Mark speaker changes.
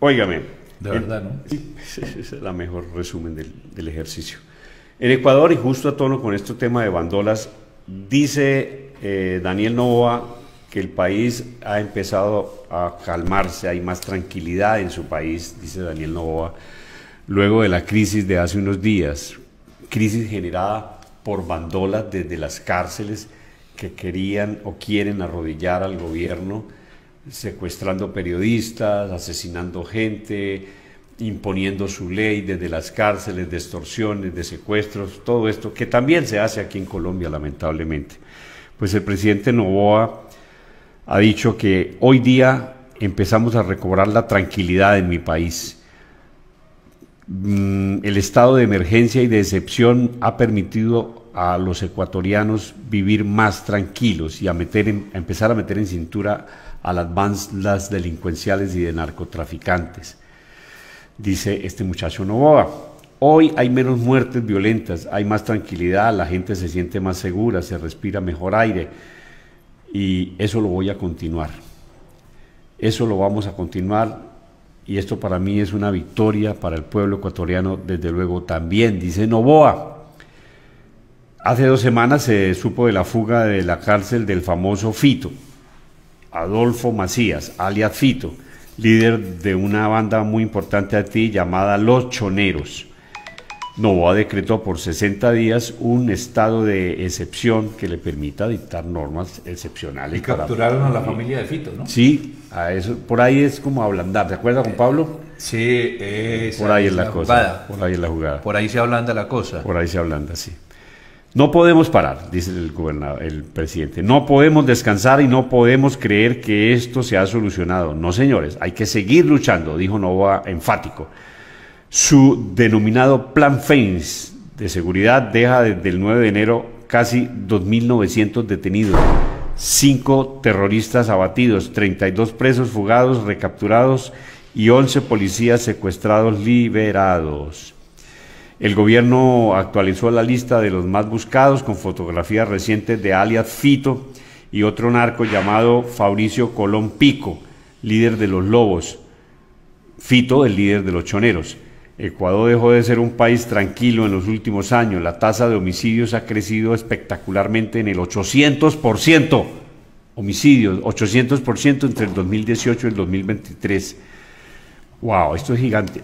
Speaker 1: Óigame. De verdad, ¿no? es el mejor resumen del, ejercicio. En Ecuador, y justo a tono con este tema de bandolas, dice eh, Daniel Novoa que el país ha empezado a calmarse, hay más tranquilidad en su país, dice Daniel Novoa, luego de la crisis de hace unos días, crisis generada por bandolas desde las cárceles que querían o quieren arrodillar al gobierno secuestrando periodistas, asesinando gente, imponiendo su ley desde las cárceles, de extorsiones, de secuestros, todo esto que también se hace aquí en Colombia, lamentablemente. Pues el presidente Novoa ha dicho que hoy día empezamos a recobrar la tranquilidad en mi país Mm, el estado de emergencia y de excepción ha permitido a los ecuatorianos vivir más tranquilos y a, meter empezar a meter en cintura a las bandas delincuenciales y de narcotraficantes. Dice este muchacho Novoa. Hoy hay menos muertes violentas, hay más tranquilidad, la gente se siente más segura, se respira mejor aire. Y eso lo voy a continuar. Eso lo vamos a continuar y esto para mí es una victoria para el pueblo ecuatoriano, desde luego también, dice Novoa. Hace dos semanas se supo de la fuga de la cárcel del famoso Fito, Adolfo Macías, alias Fito, líder de una banda muy importante aquí llamada Los Choneros. Novoa decretó por 60 días un estado de excepción que le permita dictar normas excepcionales. Y capturaron a la familia de Fito, ¿no? Sí, eso, por ahí es como ablandar, ¿de acuerdo con eh, Pablo? Sí, por ahí es la, Jugada. Por ahí es la jugada. Por ahí se ablanda la cosa. Por ahí se ablanda, sí. No podemos parar, dice el gobernador, el presidente. No podemos descansar y no podemos creer que esto se ha solucionado. No, señores, hay que seguir luchando, dijo Novoa enfático. Su denominado Plan Fence de seguridad deja desde el 9 de enero casi 2.900 detenidos, 5 terroristas abatidos, 32 presos fugados, recapturados y 11 policías secuestrados liberados. El gobierno actualizó la lista de los más buscados con fotografías recientes de alias Fito y otro narco llamado Fabricio Colón Pico, líder de los Lobos. Fito, el líder de los Choneros. Ecuador dejó de ser un país tranquilo en los últimos años. La tasa de homicidios ha crecido espectacularmente en el 800%. Homicidios, 800% entre el 2018 y el 2023. ¡Wow! Esto es gigante.